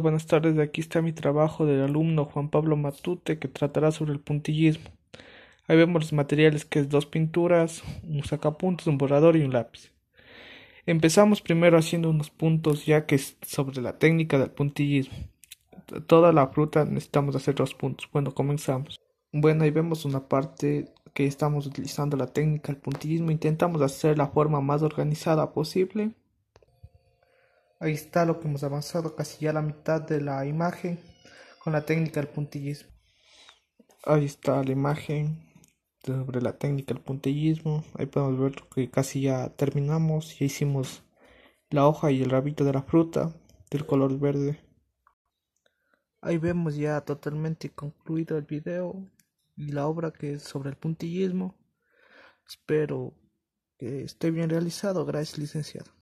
buenas tardes. Aquí está mi trabajo del alumno Juan Pablo Matute que tratará sobre el puntillismo. Ahí vemos los materiales que es dos pinturas, un sacapuntos, un borrador y un lápiz. Empezamos primero haciendo unos puntos ya que es sobre la técnica del puntillismo. Toda la fruta necesitamos hacer dos puntos. Bueno, comenzamos. Bueno, ahí vemos una parte que estamos utilizando la técnica del puntillismo. Intentamos hacer la forma más organizada posible Ahí está lo que hemos avanzado casi ya la mitad de la imagen con la técnica del puntillismo. Ahí está la imagen sobre la técnica del puntillismo. Ahí podemos ver que casi ya terminamos. Ya hicimos la hoja y el rabito de la fruta del color verde. Ahí vemos ya totalmente concluido el video y la obra que es sobre el puntillismo. Espero que esté bien realizado. Gracias, licenciado.